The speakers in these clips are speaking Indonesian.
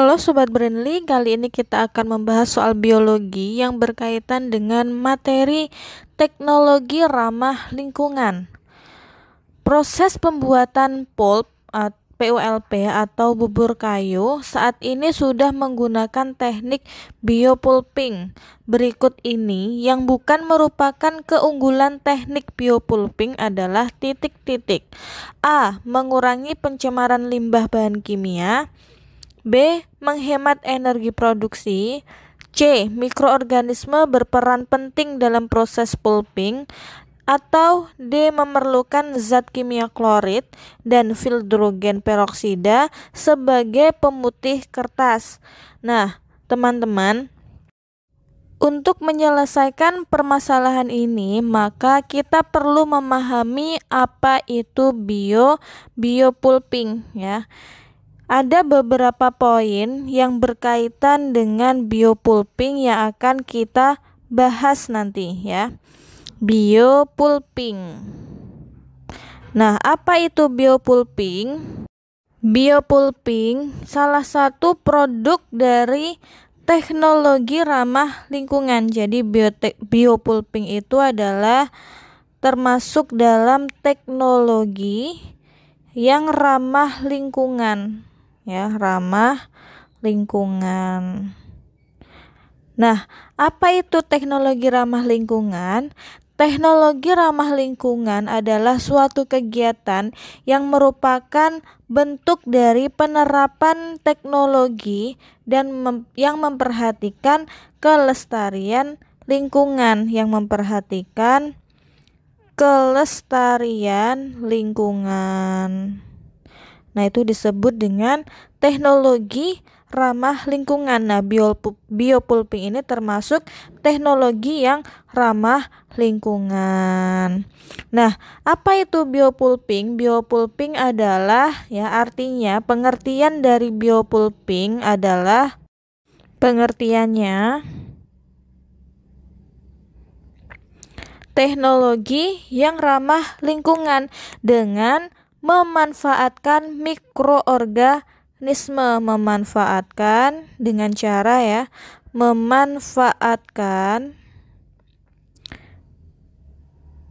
Halo Sobat Brandly, kali ini kita akan membahas soal biologi yang berkaitan dengan materi teknologi ramah lingkungan. Proses pembuatan pulp PULP atau bubur kayu saat ini sudah menggunakan teknik biopulping. Berikut ini yang bukan merupakan keunggulan teknik biopulping adalah titik-titik. A. Mengurangi pencemaran limbah bahan kimia. B. Menghemat energi produksi C. Mikroorganisme berperan penting dalam proses pulping atau D. Memerlukan zat kimia klorit dan fildrogen peroksida sebagai pemutih kertas. Nah, teman-teman, untuk menyelesaikan permasalahan ini, maka kita perlu memahami apa itu bio pulping, ya. Ada beberapa poin yang berkaitan dengan biopulping yang akan kita bahas nanti ya. Biopulping. Nah, apa itu biopulping? Biopulping salah satu produk dari teknologi ramah lingkungan. Jadi biopulping itu adalah termasuk dalam teknologi yang ramah lingkungan ya, ramah lingkungan. Nah, apa itu teknologi ramah lingkungan? Teknologi ramah lingkungan adalah suatu kegiatan yang merupakan bentuk dari penerapan teknologi dan mem yang memperhatikan kelestarian lingkungan yang memperhatikan kelestarian lingkungan. Nah, itu disebut dengan teknologi ramah lingkungan. Nah, biopulping ini termasuk teknologi yang ramah lingkungan. Nah, apa itu biopulping? Biopulping adalah ya artinya pengertian dari biopulping adalah pengertiannya teknologi yang ramah lingkungan dengan memanfaatkan mikroorganisme memanfaatkan dengan cara ya memanfaatkan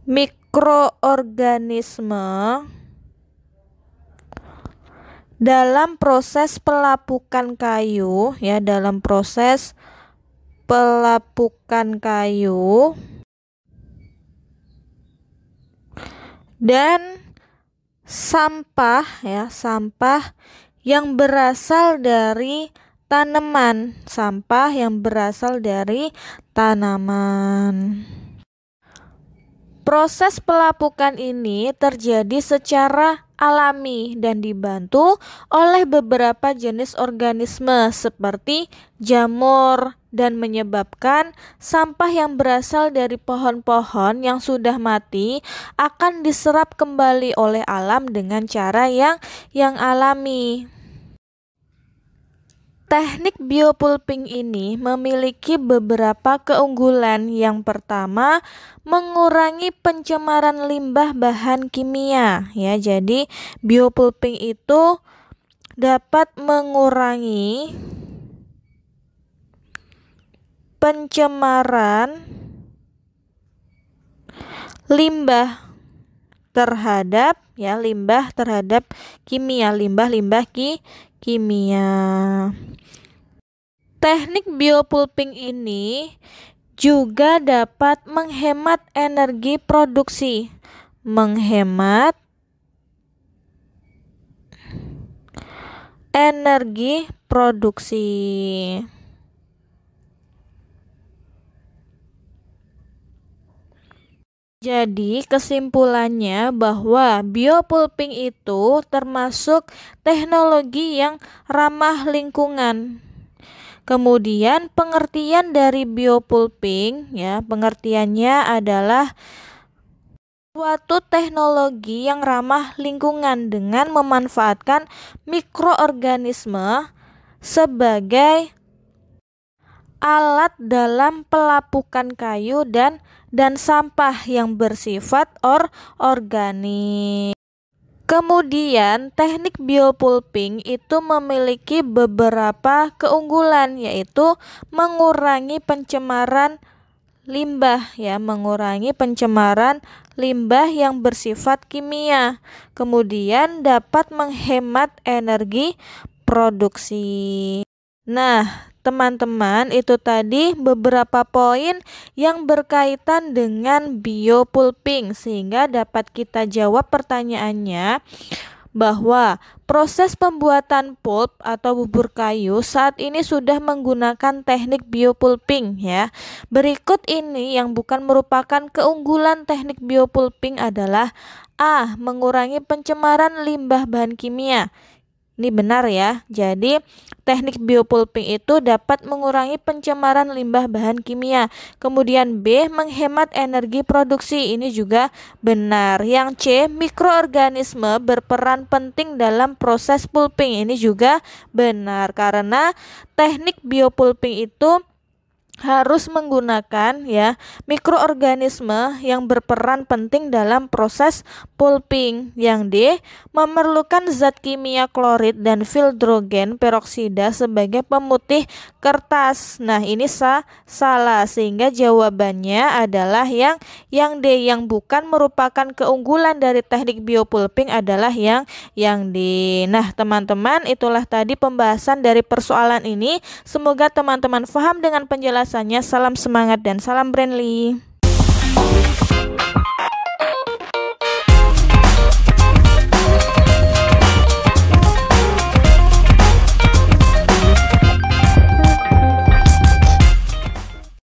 mikroorganisme dalam proses pelapukan kayu ya dalam proses pelapukan kayu dan sampah ya, sampah yang berasal dari tanaman, sampah yang berasal dari tanaman. Proses pelapukan ini terjadi secara alami dan dibantu oleh beberapa jenis organisme seperti jamur dan menyebabkan sampah yang berasal dari pohon-pohon yang sudah mati akan diserap kembali oleh alam dengan cara yang yang alami. Teknik biopulping ini memiliki beberapa keunggulan. Yang pertama, mengurangi pencemaran limbah bahan kimia ya. Jadi, biopulping itu dapat mengurangi pencemaran limbah terhadap ya limbah terhadap kimia limbah-limbah ki kimia teknik biopulping ini juga dapat menghemat energi produksi menghemat energi produksi Jadi kesimpulannya bahwa biopulping itu termasuk teknologi yang ramah lingkungan. Kemudian pengertian dari biopulping ya, pengertiannya adalah suatu teknologi yang ramah lingkungan dengan memanfaatkan mikroorganisme sebagai alat dalam pelapukan kayu dan dan sampah yang bersifat or organik. Kemudian, teknik biopulping itu memiliki beberapa keunggulan yaitu mengurangi pencemaran limbah ya, mengurangi pencemaran limbah yang bersifat kimia. Kemudian dapat menghemat energi produksi. Nah, teman-teman itu tadi beberapa poin yang berkaitan dengan biopulping sehingga dapat kita jawab pertanyaannya bahwa proses pembuatan pulp atau bubur kayu saat ini sudah menggunakan teknik biopulping ya. Berikut ini yang bukan merupakan keunggulan teknik biopulping adalah A. Mengurangi pencemaran limbah bahan kimia ini benar ya. Jadi, teknik biopulping itu dapat mengurangi pencemaran limbah bahan kimia. Kemudian B, menghemat energi produksi. Ini juga benar. Yang C, mikroorganisme berperan penting dalam proses pulping. Ini juga benar karena teknik biopulping itu harus menggunakan ya mikroorganisme yang berperan penting dalam proses pulping yang D memerlukan zat kimia klorid dan fildrogen peroksida sebagai pemutih kertas. Nah, ini sa salah sehingga jawabannya adalah yang yang D yang bukan merupakan keunggulan dari teknik biopulping adalah yang yang D. Nah, teman-teman, itulah tadi pembahasan dari persoalan ini. Semoga teman-teman paham dengan penjelasan bahwasanya salam semangat dan salam friendly.